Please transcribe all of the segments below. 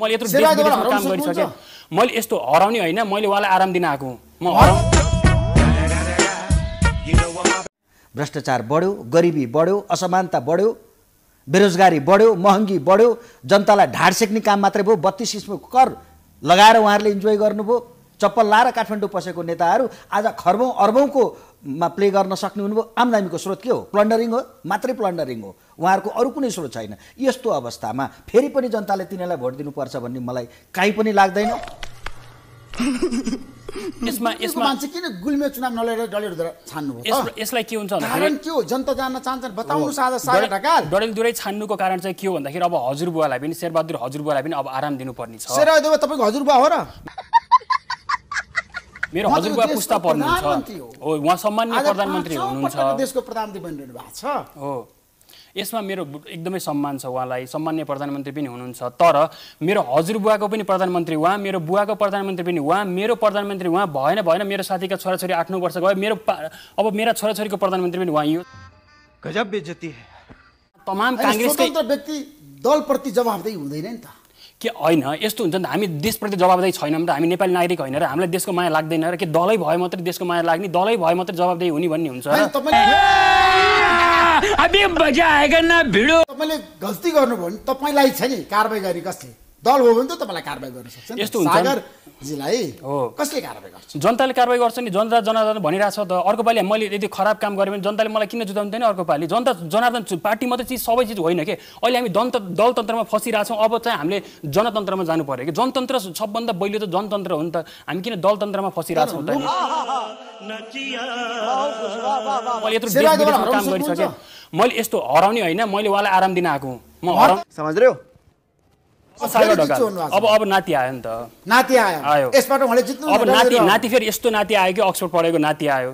मैले यत्रो काम गरिसकेँ मैले यस्तो हराउने होइन मैले उहाँलाई आराम दिन आएको म भ्रष्टाचार बढ्यो गरिबी बढ्यो असमानता बढ्यो बेरोजगारी बढ्यो महँगी बढ्यो जनतालाई ढाड सेक्ने काम मात्रै भयो बत्तिस किसिमको कर लगाएर उहाँहरूले इन्जोय गर्नुभयो चप्पल लाएर काठमाडौँ पसेको नेताहरू आज खर्बौँ अर्बौँको मा प्ले गर्न सक्ने हुनुभयो आमदामीको स्रोत के हो प्लन्डरिङ हो मात्रै प्लन्डरिङ हो उहाँहरूको अरू कुनै स्रोत छैन यस्तो अवस्थामा फेरि पनि जनताले तिनीहरूलाई भोट दिनुपर्छ भन्ने मलाई काहीँ पनि लाग्दैन यसमा यसमा मान्छे किन गुल्मे चुनाव नलिएर डलेर छान्नु यसलाई के हुन्छ कारण के हो जनता जान्न चाहन्छन् बताउनु साझा छान्नुको कारण चाहिँ के हो भन्दाखेरि अब हजुरबुवालाई पनि शेरबहादुर हजुरबुवालाई पनि अब आराम दिनुपर्ने छ शेरबहादुर तपाईँको हजुरबुवा हो र मेरो हजुरबा पुस्ता पर्नुहुन्छ हो उहाँ सम्मान्य प्रधानमन्त्री हुनुहुन्छ देशको प्रधानमन्त्री बनिरहनु भएको छ हो यसमा मेरो एकदमै सम्मान छ उहाँलाई सम्मान्य प्रधानमन्त्री पनि हुनुहुन्छ तर मेरो हजुरबुवाको पनि प्रधानमन्त्री उहाँ मेरो बुवाको प्रधानमन्त्री पनि उहाँ मेरो प्रधानमन्त्री उहाँ भएन भएन मेरो साथीका छोराछोरी आठ नौ वर्ष गयो मेरो अब मेरा छोराछोरीको प्रधानमन्त्री पनि उहाँ यो गजब बेजती तमाम काङ्ग्रेसकै व्यक्ति दलप्रति जवाफदेही हुँदैन नि त के होइन यस्तो हुन्छ नि त हामी देशप्रति जवाबदेही छैनौँ त हामी नेपाली नागरिक होइन र हामीलाई देशको माया लाग्दैन र के दलै भए मात्रै देशको माया लाग्ने दलै भए मात्रै जवाबदेही हुने भन्ने हुन्छ तपाईँले गल्ती गर्नुभयो भने तपाईँलाई छ नि कारवाही गरी कसले दल हो भने त तपाईँलाई कारवाही गर्न सक्छ यस्तो सागरजीलाई हो कसले कारवाही गर्छ जनताले कारवाही गर्छ नि जनता जनार्दन भनिरहेको छ त अर्को पालि मैले यदि खराब काम गरेँ भने जनताले मलाई किन जुटाउँदैन अर्को पालि जनता जनार्दन पार्टी मात्रै चिज सबै चिज होइन कि अहिले हामी दन्त दलतन्त्रमा फसिरहेछौँ अब चाहिँ हामीले जनतन्त्रमा जानु पऱ्यो कि जनतन्त्र सबभन्दा बहिलो त जनतन्त्र हो नि त हामी किन दलतन्त्रमा फसिरहेछौँ त मैले यत्रो काम गरिसकेँ मैले यस्तो हराउने होइन मैले उहाँलाई आराम दिन आएको हुँ म हराउ समझ अब अब नाति आयो नि त नाति आयो यसबाट उहाँले जित्नु अब नाति नाति फेरि यस्तो नाति आयो कि अक्सफोर्ड पढेको नाति आयो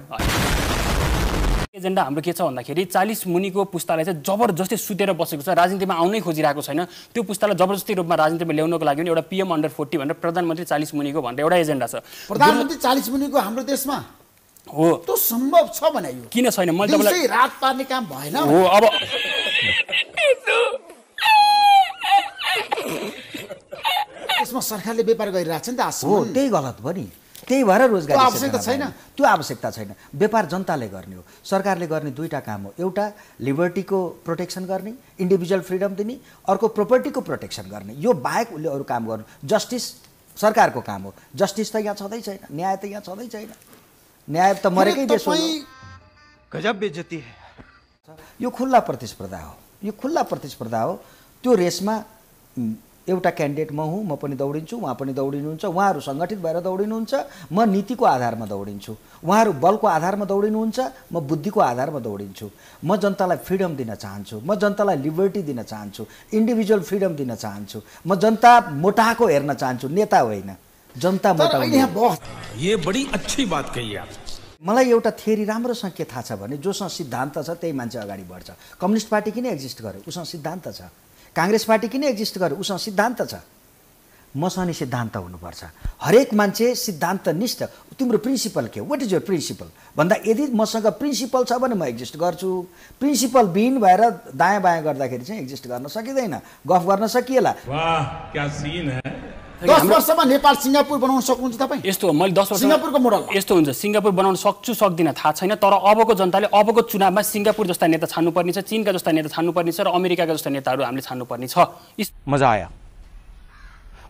एजेन्डा हाम्रो के छ भन्दाखेरि चालिस मुनिको पुस्तालाई चाहिँ जबरजस्ती सुतेर बसेको छ राजनीतिमा आउनै खोजिरहेको छैन त्यो पुस्तालाई जबरजस्ती रूपमा राजनीतिमा ल्याउनुको लागि एउटा पिएम अन्डर फोर्टी भनेर प्रधानमन्त्री चालिस मुनिको भनेर एउटा एजेन्डा छ प्रधानमन्त्री चालिस मुनिको हाम्रो देशमा हो त्यो सम्भव छ भने किन छैन मैले तपाईँलाई रात पार्ने काम भएन हो अब देशमा सरकारले व्यापार गरिरहेको छ नि त हो त्यही गलत भयो नि त्यही भएर रोजगार आवश्यकता छैन त्यो आवश्यकता छैन व्यापार जनताले गर्ने हो सरकारले गर्ने दुईवटा काम हो एउटा लिबर्टीको प्रोटेक्सन गर्ने इन्डिभिजुअल फ्रिडम दिने अर्को प्रोपर्टीको प्रोटेक्सन गर्ने यो बाहेक उसले अरू काम गर्नु जस्टिस सरकारको काम हो जस्टिस त यहाँ छँदै छैन न्याय त यहाँ छँदै छैन न्याय त मरेकै देश हो गजब यो खुल्ला प्रतिस्पर्धा हो यो खुल्ला प्रतिस्पर्धा हो त्यो रेसमा एउटा क्यान्डिडेट म हुँ म पनि दौडिन्छु उहाँ पनि दौडिनुहुन्छ उहाँहरू सङ्गठित भएर दौडिनुहुन्छ म नीतिको आधारमा दौडिन्छु उहाँहरू बलको आधारमा दौडिनुहुन्छ म बुद्धिको आधारमा दौडिन्छु म जनतालाई फ्रिडम दिन चाहन्छु म जनतालाई लिबर्टी दिन चाहन्छु इन्डिभिजुअल फ्रिडम दिन चाहन्छु म जनता मोटाको हेर्न चाहन्छु नेता होइन जनता मोटा मलाई एउटा थ्योरी राम्रोसँग के थाहा छ भने जोसँग सिद्धान्त छ त्यही मान्छे अगाडि बढ्छ कम्युनिस्ट पार्टी किन एक्जिस्ट गर्यो उसँग सिद्धान्त छ काङ्ग्रेस पार्टी किन एक्जिस्ट गर्यो उसँग सिद्धान्त छ मसँग नि सिद्धान्त हुनुपर्छ हरेक मान्छे सिद्धान्त निष्ठ तिम्रो प्रिन्सिपल के हो वाट इज यर प्रिन्सिपल भन्दा यदि मसँग प्रिन्सिपल छ भने म एक्जिस्ट गर्छु प्रिन्सिपल बिन भएर दायाँ बायाँ गर्दाखेरि चाहिँ एक्जिस्ट गर्न सकिँदैन गफ गर्न सकिएला दस वर्षमा नेपाल सिङ्गापुर बनाउन सक्नुहुन्छ तपाईँ यस्तो हो मैले दस वर्ष सिङ्गापुरको मोडल यस्तो हुन्छ सिङ्गापुर बनाउन सक्छु सक्दिनँ थाहा छैन तर अबको जनताले अबको चुनावमा सिङ्गापुर जस्ता नेता छान्नुपर्ने छ चिनका जस्ता नेता छान्नुपर्ने छ र अमेरिकाका जस्ता नेताहरू हामीले छान्नुपर्ने छ मजा आयो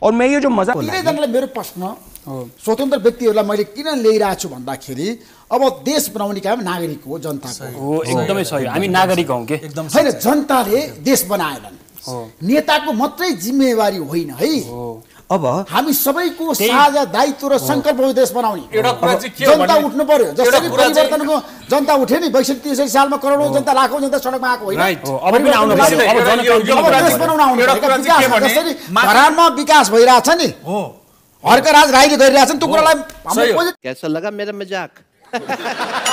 और म यो जो मजा धेरैजनालाई मेरो प्रश्न स्वतन्त्र व्यक्तिहरूलाई मैले किन ल्याइरहेको छु भन्दाखेरि अब देश बनाउने काम नागरिक हो जनताको हो एकदमै सही हामी नागरिक हौँ कि एकदम होइन जनताले देश बनाएनन् नेताको मात्रै जिम्मेवारी होइन है अब हामी सबैको साझा दायित्व र सङ्कल्प देश बनाउने जनता उठ्नु पर्यो जसरी परिवर्तनको जनता उठे नि बैसठी त्रिसठी सालमा करोडौँ जनता लाखौँ जनता सडकमा आएको होइन धरानमा विकास भइरहेछ नि हर्क राज राईले नि त्यो कुरालाई कैसा लगा मेरा मजाक